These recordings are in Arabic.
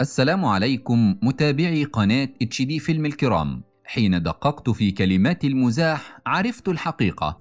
السلام عليكم متابعي قناة اتش دي فيلم الكرام حين دققت في كلمات المزاح عرفت الحقيقة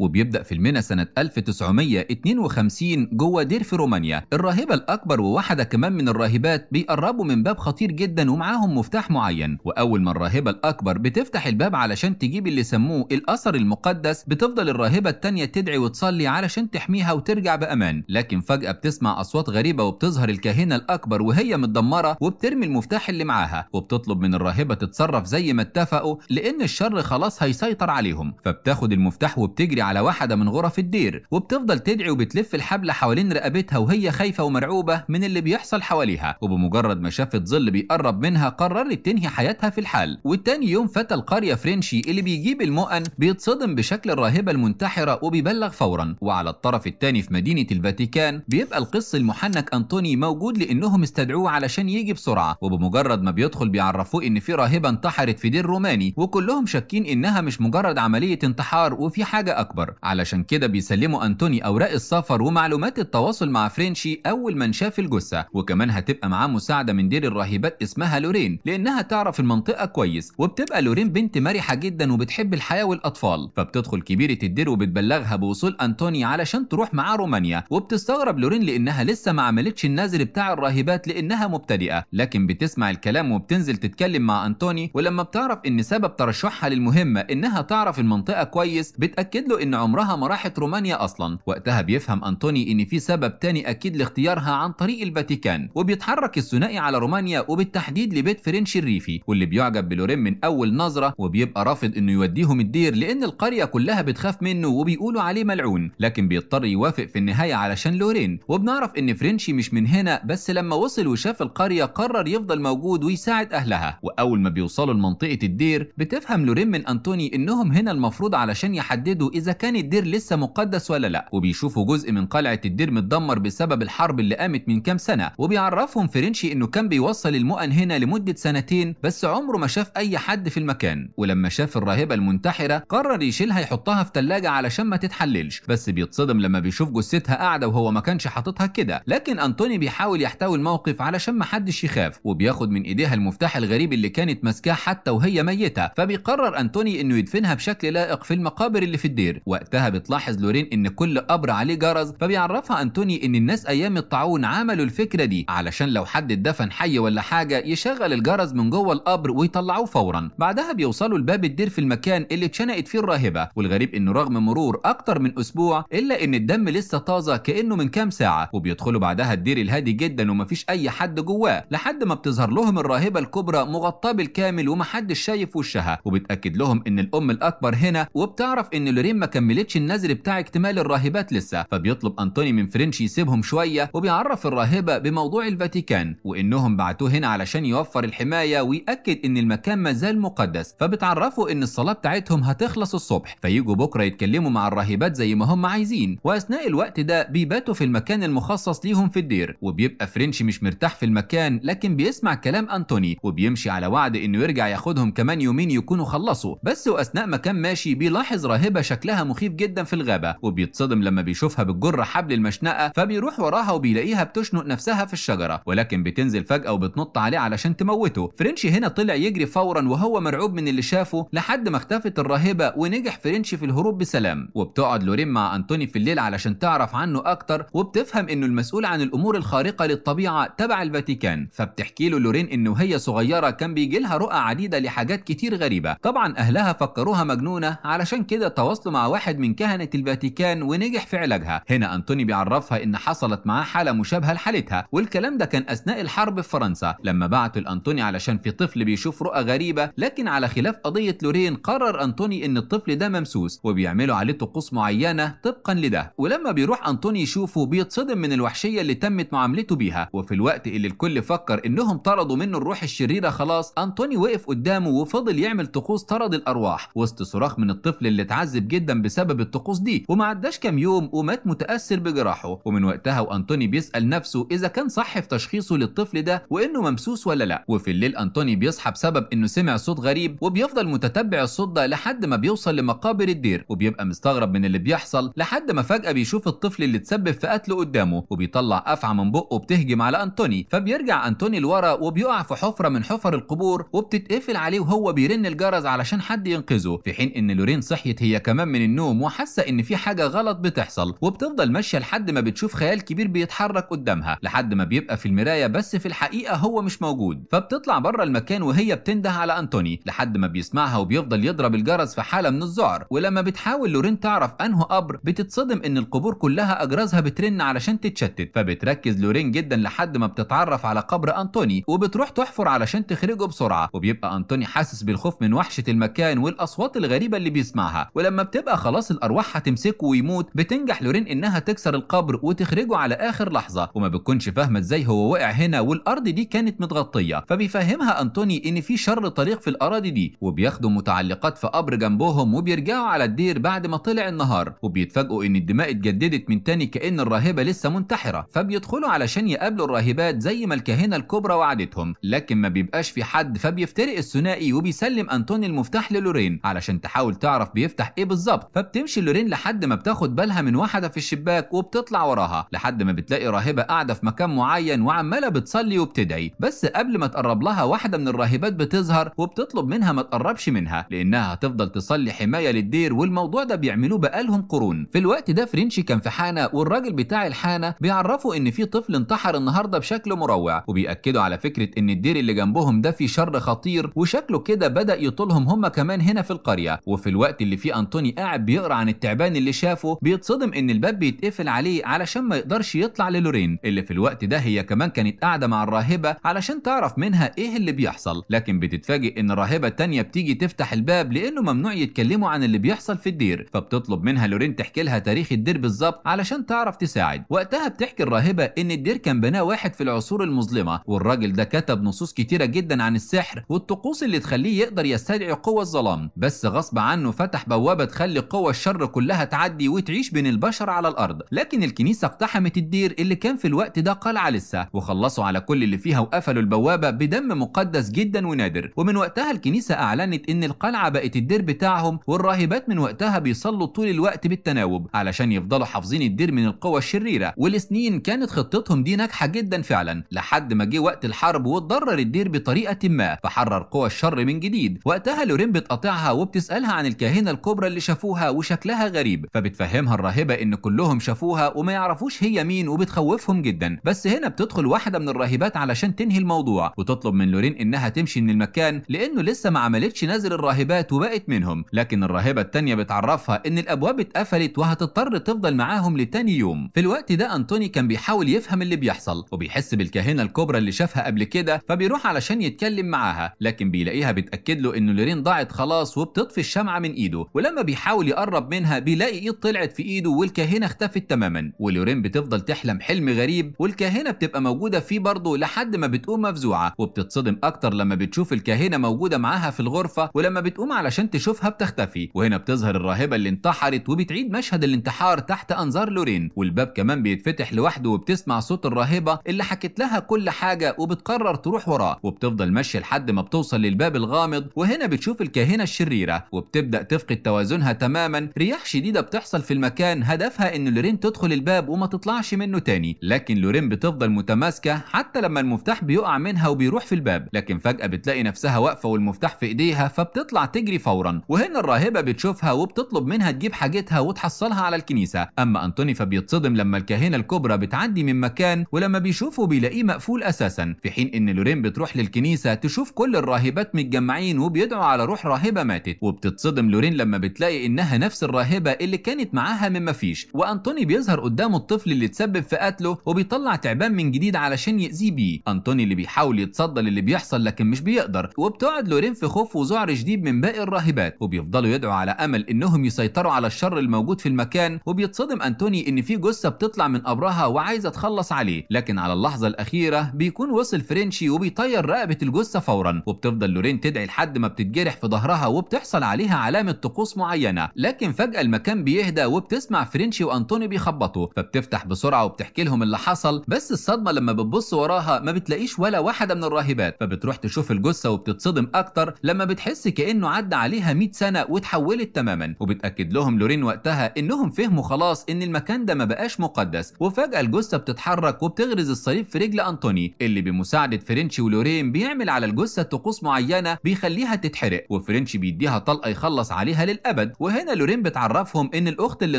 وبيبدأ في المنى سنة 1952 جوه دير في رومانيا الراهبة الأكبر وواحدة كمان من الراهبات بيقربوا من باب خطير جدا ومعاهم مفتاح معين وأول ما الراهبة الأكبر بتفتح الباب علشان تجيب اللي سموه الأثر المقدس بتفضل الراهبة التانية تدعي وتصلي علشان تحميها وترجع بأمان لكن فجأة بتسمع أصوات غريبة وبتظهر الكاهنة الأكبر وهي متدمرة وبترمي المفتاح اللي معاها وبتطلب من الراهبة تتصرف زي ما اتفقوا لأن الشر خلاص هيسيطر عليهم فبتاخد المفتاح وبتجري على واحدة من غرف الدير وبتفضل تدعي وبتلف الحبل حوالين رقبتها وهي خايفة ومرعوبة من اللي بيحصل حواليها وبمجرد ما شافت ظل بيقرب منها قررت تنهي حياتها في الحال والتاني يوم فتى القرية فرنشي اللي بيجيب المؤن بيتصدم بشكل الراهبة المنتحرة وبيبلغ فورا وعلى الطرف الثاني في مدينة الفاتيكان بيبقى القس المحنك أنطوني موجود لأنهم استدعوه علشان يجي بسرعة وبمجرد ما بيدخل بيعرفوه إن في راهبة انتحرت في دير روماني وكلهم شاكين إنها مش مجرد عملية انتحار وفي حاجة أكبر أكبر علشان كده بيسلموا أنتوني أوراق السفر ومعلومات التواصل مع فرينشي أول ما شاف الجثة وكمان هتبقى معاه مساعدة من دير الراهبات اسمها لورين لأنها تعرف المنطقة كويس وبتبقى لورين بنت مرحة جدا وبتحب الحياة والأطفال فبتدخل كبيرة الدير وبتبلغها بوصول أنتوني علشان تروح معاه رومانيا وبتستغرب لورين لأنها لسه ما عملتش النازل بتاع الراهبات لأنها مبتدئة لكن بتسمع الكلام وبتنزل تتكلم مع أنتوني ولما بتعرف إن سبب ترشحها للمهمة إنها تعرف المنطقة كويس بتأكد له إن ان عمرها ما راحت رومانيا اصلا وقتها بيفهم انطوني ان في سبب تاني اكيد لاختيارها عن طريق الفاتيكان وبيتحرك الثنائي على رومانيا وبالتحديد لبيت فرنش الريفي واللي بيعجب بلورين من اول نظره وبيبقى رافض انه يوديهم الدير لان القريه كلها بتخاف منه وبيقولوا عليه ملعون لكن بيضطر يوافق في النهايه علشان لورين وبنعرف ان فرنشي مش من هنا بس لما وصل وشاف القريه قرر يفضل موجود ويساعد اهلها واول ما بيوصلوا لمنطقه الدير بتفهم لورين من انطوني انهم هنا المفروض علشان يحددوا اذا كان الدير لسه مقدس ولا لا وبيشوفوا جزء من قلعه الدير متدمر بسبب الحرب اللي قامت من كام سنه وبيعرفهم فرنشي انه كان بيوصل المؤن هنا لمده سنتين بس عمره ما شاف اي حد في المكان ولما شاف الراهبه المنتحره قرر يشيلها يحطها في تلاجة علشان ما تتحللش بس بيتصدم لما بيشوف جثتها قاعده وهو ما كانش حاططها كده لكن انطوني بيحاول يحتوي الموقف علشان ما حدش يخاف وبياخد من ايديها المفتاح الغريب اللي كانت ماسكاه حتى وهي ميته فبيقرر انطوني انه يدفنها بشكل لائق في المقابر اللي في الدير وقتها بتلاحظ لورين ان كل قبر عليه جرس فبيعرفها انتوني ان الناس ايام الطاعون عملوا الفكره دي علشان لو حد اتدفن حي ولا حاجه يشغل الجرس من جوه القبر ويطلعوه فورا بعدها بيوصلوا لباب الدير في المكان اللي اتشنقت فيه الراهبه والغريب انه رغم مرور اكتر من اسبوع الا ان الدم لسه طازه كانه من كام ساعه وبيدخلوا بعدها الدير الهادي جدا ومفيش اي حد جواه لحد ما بتظهر لهم الراهبه الكبرى مغطاه بالكامل ومحدش شايف وشها وبتاكد لهم ان الام الاكبر هنا وبتعرف ان لورين ما كملتش النذر بتاع اكتمال الراهبات لسه فبيطلب أنطوني من فرنش يسيبهم شوية وبيعرف الراهبة بموضوع الفاتيكان وإنهم بعتوه هنا علشان يوفر الحماية ويأكد إن المكان مازال مقدس فبتعرفوا إن الصلاة بتاعتهم هتخلص الصبح فييجوا بكرة يتكلموا مع الراهبات زي ما هم عايزين وأثناء الوقت ده بيباتوا في المكان المخصص ليهم في الدير وبيبقى فرنش مش مرتاح في المكان لكن بيسمع كلام أنطوني وبيمشي على وعد إنه يرجع ياخدهم كمان يومين يكونوا خلصوا بس وأثناء ما كان ماشي بيلاحظ راهبة شكلها مخيف جدا في الغابه وبيتصدم لما بيشوفها بتجر حبل المشنقه فبيروح وراها وبيلاقيها بتشنق نفسها في الشجره ولكن بتنزل فجاه وبتنط عليه علشان تموته فرنشي هنا طلع يجري فورا وهو مرعوب من اللي شافه لحد ما اختفت الراهبه ونجح فرنشي في الهروب بسلام وبتقعد لورين مع انطوني في الليل علشان تعرف عنه اكتر وبتفهم انه المسؤول عن الامور الخارقه للطبيعه تبع الفاتيكان فبتحكي له لورين انه هي صغيره كان بيجي لها رؤى عديده لحاجات كتير غريبه طبعا اهلها فكروها مجنونه علشان كده تواصلوا مع واحد واحد من كهنة الفاتيكان ونجح في علاجها هنا أنطوني بيعرفها إن حصلت معاه حالة مشابهة لحالتها والكلام ده كان أثناء الحرب في فرنسا لما بعتوا لأنطوني علشان في طفل بيشوف رؤى غريبة لكن على خلاف قضية لورين قرر أنطوني إن الطفل ده ممسوس وبيعملوا عليه طقوس معينة طبقا لده ولما بيروح أنطوني يشوفه بيتصدم من الوحشية اللي تمت معاملته بيها وفي الوقت اللي الكل فكر إنهم طردوا منه الروح الشريرة خلاص أنطوني وقف قدامه وفضل يعمل طقوس طرد الأرواح وسط صراخ من الطفل اللي اتعذب جدا بسبب الطقوس دي وما عداش كام يوم ومات متاثر بجراحه ومن وقتها وانطوني بيسال نفسه اذا كان صح في تشخيصه للطفل ده وانه ممسوس ولا لا وفي الليل انطوني بيصحى بسبب انه سمع صوت غريب وبيفضل متتبع الصوت ده لحد ما بيوصل لمقابر الدير وبيبقى مستغرب من اللي بيحصل لحد ما فجاه بيشوف الطفل اللي تسبب في قتله قدامه وبيطلع افعى من بقه بتهجم على انطوني فبيرجع انطوني لورا وبيقع في حفره من حفر القبور وبتتقفل عليه وهو بيرن الجرس علشان حد ينقذه في حين ان لورين صحيت هي كمان من النوم وحاسه ان في حاجه غلط بتحصل وبتفضل ماشيه لحد ما بتشوف خيال كبير بيتحرك قدامها لحد ما بيبقى في المرايه بس في الحقيقه هو مش موجود فبتطلع بره المكان وهي بتنده على انتوني لحد ما بيسمعها وبيفضل يضرب الجرس في حاله من الذعر ولما بتحاول لورين تعرف انه قبر بتتصدم ان القبور كلها اجرازها بترن علشان تتشتت فبتركز لورين جدا لحد ما بتتعرف على قبر انطوني وبتروح تحفر علشان تخرجه بسرعه وبيبقى انطوني حاسس بالخوف من وحشه المكان والاصوات الغريبه اللي بيسمعها ولما بتبقى خلاص الارواح هتمسكه ويموت بتنجح لورين انها تكسر القبر وتخرجه على اخر لحظه وما بتكونش فاهمه ازاي هو وقع هنا والارض دي كانت متغطيه فبيفهمها انطوني ان في شر طريق في الاراضي دي وبياخدوا متعلقات في قبر جنبهم وبيرجعوا على الدير بعد ما طلع النهار وبيتفاجئوا ان الدماء اتجددت من تاني كان الراهبه لسه منتحره فبيدخلوا علشان يقابلوا الراهبات زي ما الكاهنه الكبرى وعدتهم لكن ما بيبقاش في حد فبيفترق الثنائي وبيسلم انطوني المفتاح للورين علشان تحاول تعرف بيفتح ايه بالظبط فبتمشي لورين لحد ما بتاخد بالها من واحده في الشباك وبتطلع وراها لحد ما بتلاقي راهبه قاعده في مكان معين وعماله بتصلي وبتدعي بس قبل ما تقرب لها واحده من الراهبات بتظهر وبتطلب منها ما تقربش منها لانها هتفضل تصلي حمايه للدير والموضوع ده بيعملوه بقالهم قرون في الوقت ده فرينشي كان في حانه والراجل بتاع الحانه بيعرفوا ان في طفل انتحر النهارده بشكل مروع وبياكدوا على فكره ان الدير اللي جنبهم ده فيه شر خطير وشكله كده بدا يطولهم هم كمان هنا في القريه وفي الوقت اللي فيه انطوني قاعد قاعد بيقرا عن التعبان اللي شافه بيتصدم ان الباب بيتقفل عليه علشان ما يقدرش يطلع للورين اللي في الوقت ده هي كمان كانت قاعده مع الراهبه علشان تعرف منها ايه اللي بيحصل لكن بتتفاجئ ان الراهبه الثانيه بتيجي تفتح الباب لانه ممنوع يتكلموا عن اللي بيحصل في الدير فبتطلب منها لورين تحكي لها تاريخ الدير بالظبط علشان تعرف تساعد وقتها بتحكي الراهبه ان الدير كان بناه واحد في العصور المظلمه والراجل ده كتب نصوص كتيره جدا عن السحر والطقوس اللي تخليه يقدر يستدعي قوه الظلام بس غصب عنه فتح بوابه تخلي القوى الشر كلها تعدي وتعيش بين البشر على الارض لكن الكنيسه اقتحمت الدير اللي كان في الوقت ده قلعه لسه وخلصوا على كل اللي فيها وقفلوا البوابه بدم مقدس جدا ونادر ومن وقتها الكنيسه اعلنت ان القلعه بقت الدير بتاعهم والراهبات من وقتها بيصلوا طول الوقت بالتناوب علشان يفضلوا حافظين الدير من القوى الشريره والسنين كانت خطتهم دي ناجحه جدا فعلا لحد ما جه وقت الحرب واتضرر الدير بطريقه ما فحرر قوى الشر من جديد وقتها لورين بتقاطعها وبتسالها عن الكاهنه الكبرى اللي شافوها شافوها وشكلها غريب فبتفهمها الراهبه ان كلهم شافوها وما يعرفوش هي مين وبتخوفهم جدا بس هنا بتدخل واحده من الراهبات علشان تنهي الموضوع وتطلب من لورين انها تمشي من المكان لانه لسه ما عملتش نازل الراهبات وبقت منهم لكن الراهبه التانيه بتعرفها ان الابواب اتقفلت وهتضطر تفضل معاهم لتاني يوم في الوقت ده انطوني كان بيحاول يفهم اللي بيحصل وبيحس بالكاهنه الكبرى اللي شافها قبل كده فبيروح علشان يتكلم معاها لكن بيلاقيها بتاكد له ان لورين ضاعت خلاص وبتطفي الشمعه من ايده ولما بيحاول بيقرب منها بيلاقي ايد طلعت في ايده والكاهنه اختفت تماما ولورين بتفضل تحلم حلم غريب والكاهنه بتبقى موجوده فيه برضه لحد ما بتقوم مفزوعه وبتتصدم اكتر لما بتشوف الكاهنه موجوده معاها في الغرفه ولما بتقوم علشان تشوفها بتختفي وهنا بتظهر الراهبه اللي انتحرت وبتعيد مشهد الانتحار تحت انظار لورين والباب كمان بيتفتح لوحده وبتسمع صوت الراهبه اللي حكت لها كل حاجه وبتقرر تروح وراه وبتفضل ماشيه لحد ما بتوصل للباب الغامض وهنا بتشوف الكاهنه الشريره وبتبدا تفقد توازنها تماما تماما رياح شديدة بتحصل في المكان هدفها ان لورين تدخل الباب وما تطلعش منه تاني لكن لورين بتفضل متماسكة حتى لما المفتاح بيقع منها وبيروح في الباب لكن فجأة بتلاقي نفسها واقفة والمفتاح في ايديها فبتطلع تجري فورا وهنا الراهبة بتشوفها وبتطلب منها تجيب حاجتها وتحصلها على الكنيسة اما انطوني فبيتصدم لما الكاهنة الكبرى بتعدي من مكان ولما بيشوفه بيلاقيه مقفول اساسا في حين ان لورين بتروح للكنيسة تشوف كل الراهبات متجمعين وبيدعوا على روح راهبة ماتت وبتتصدم لورين لما بتلاقي ان إنها نفس الراهبة اللي كانت معاها من مفيش وأنطوني بيظهر قدامه الطفل اللي اتسبب في قتله وبيطلع تعبان من جديد علشان يأذيه بيه أنطوني اللي بيحاول يتصدى للي بيحصل لكن مش بيقدر وبتقعد لورين في خوف وذعر شديد من باقي الراهبات وبيفضلوا يدعوا على أمل إنهم يسيطروا على الشر الموجود في المكان وبيتصدم أنطوني إن في جثة بتطلع من قبرها وعايزة تخلص عليه لكن على اللحظة الأخيرة بيكون وصل فرينشي وبيطير رقبة الجثة فورا وبتفضل لورين تدعي لحد ما بتتجرح في ظهرها وبتحصل عليها علامة طقوس معينة لكن فجأة المكان بيهدى وبتسمع فرينشي وأنطوني بيخبطوا فبتفتح بسرعة وبتحكي لهم اللي حصل بس الصدمة لما بتبص وراها ما بتلاقيش ولا واحدة من الراهبات فبتروح تشوف الجثة وبتتصدم أكتر لما بتحس كأنه عدى عليها 100 سنة وتحولت تماما وبتأكد لهم لورين وقتها إنهم فهموا خلاص إن المكان ده ما بقاش مقدس وفجأة الجثة بتتحرك وبتغرز الصليب في رجل أنطوني اللي بمساعدة فرينشي ولورين بيعمل على الجثة طقوس معينة بيخليها تتحرق وفرينشي بيديها طلقة يخلص عليها للأبد وهي وهنا لورين بتعرفهم ان الاخت اللي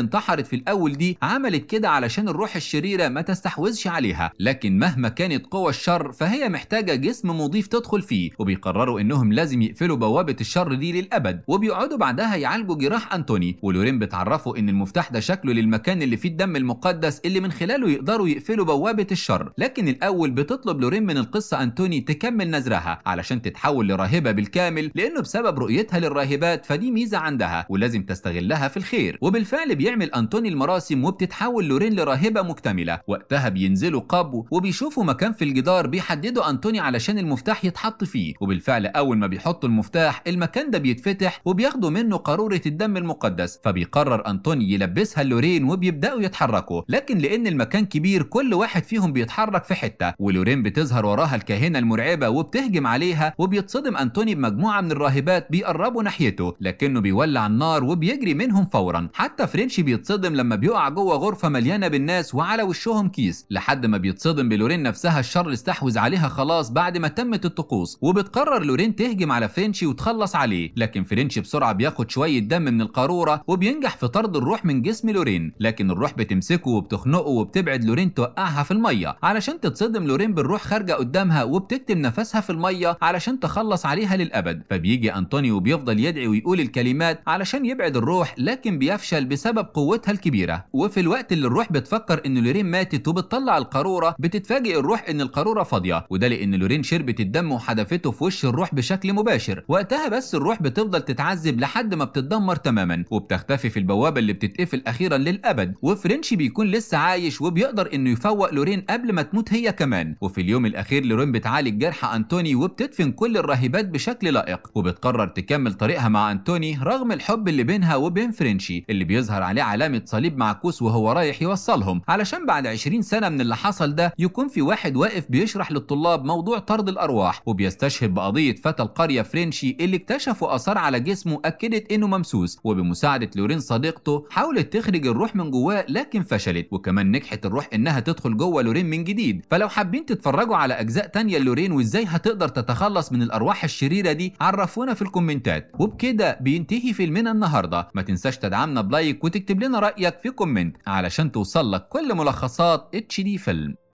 انتحرت في الاول دي عملت كده علشان الروح الشريره ما تستحوذش عليها لكن مهما كانت قوى الشر فهي محتاجه جسم مضيف تدخل فيه وبيقرروا انهم لازم يقفلوا بوابه الشر دي للابد وبيقعدوا بعدها يعالجوا جراح انتوني ولورين بتعرفه ان المفتاح ده شكله للمكان اللي فيه الدم المقدس اللي من خلاله يقدروا يقفلوا بوابه الشر لكن الاول بتطلب لورين من القصه انتوني تكمل نذرها علشان تتحول لراهبه بالكامل لانه بسبب رؤيتها للراهبات فدي ميزه عندها ولازم تستغلها في الخير وبالفعل بيعمل أنتوني المراسم وبتتحول لورين لراهبة مكتملة وقتها بينزلوا قبو وبيشوفوا مكان في الجدار بيحددوا أنتوني علشان المفتاح يتحط فيه وبالفعل أول ما بيحطوا المفتاح المكان ده بيتفتح وبياخدوا منه قارورة الدم المقدس فبيقرر أنتوني يلبسها لورين وبيبدأوا يتحركوا لكن لأن المكان كبير كل واحد فيهم بيتحرك في حتة ولورين بتظهر وراها الكاهنة المرعبة وبتهجم عليها وبيتصدم أنتوني بمجموعة من الراهبات بيقربوا ناحيته لكنه بيولع النار وب بيجري منهم فورا حتى فرينش بيتصدم لما بيقع جوه غرفه مليانه بالناس وعلى وشهم كيس لحد ما بيتصدم بلورين نفسها الشر استحوذ عليها خلاص بعد ما تمت الطقوس وبتقرر لورين تهجم على فرينشي وتخلص عليه لكن فرينشي بسرعه بياخد شويه دم من القاروره وبينجح في طرد الروح من جسم لورين لكن الروح بتمسكه وبتخنقه وبتبعد لورين توقعها في الميه علشان تتصدم لورين بالروح خارجه قدامها وبتكتم نفسها في الميه علشان تخلص عليها للابد فبيجي انطونيو وبيفضل يدعي ويقول الكلمات علشان يبعد بيساعد الروح لكن بيفشل بسبب قوتها الكبيرة وفي الوقت اللي الروح بتفكر ان لورين ماتت وبتطلع القارورة بتتفاجئ الروح ان القارورة فاضية وده لان لورين شربت الدم وحدفته في وش الروح بشكل مباشر وقتها بس الروح بتفضل تتعذب لحد ما بتتدمر تماما وبتختفي في البوابة اللي بتتقفل اخيرا للابد وفرنشي بيكون لسه عايش وبيقدر انه يفوق لورين قبل ما تموت هي كمان وفي اليوم الاخير لورين بتعالج جرح انتوني وبتدفن كل الراهبات بشكل لائق وبتقرر تكمل طريقها مع انتوني رغم الحب اللي بين بينها وبين فرينشي اللي بيظهر عليه علامة صليب معكوس وهو رايح يوصلهم علشان بعد 20 سنة من اللي حصل ده يكون في واحد واقف بيشرح للطلاب موضوع طرد الأرواح وبيستشهد بقضية فتى القرية فرينشي اللي اكتشفوا آثار على جسمه أكدت إنه ممسوس وبمساعدة لورين صديقته حاولت تخرج الروح من جواه لكن فشلت وكمان نجحت الروح إنها تدخل جوه لورين من جديد فلو حابين تتفرجوا على أجزاء تانية لورين وإزاي هتقدر تتخلص من الأرواح الشريرة دي عرفونا في الكومنتات وبكده بينتهي فيلمنا النهاردة النهارده ما تنساش تدعمنا بلايك وتكتب لنا رايك في كومنت علشان توصل لك كل ملخصات اتش دي فيلم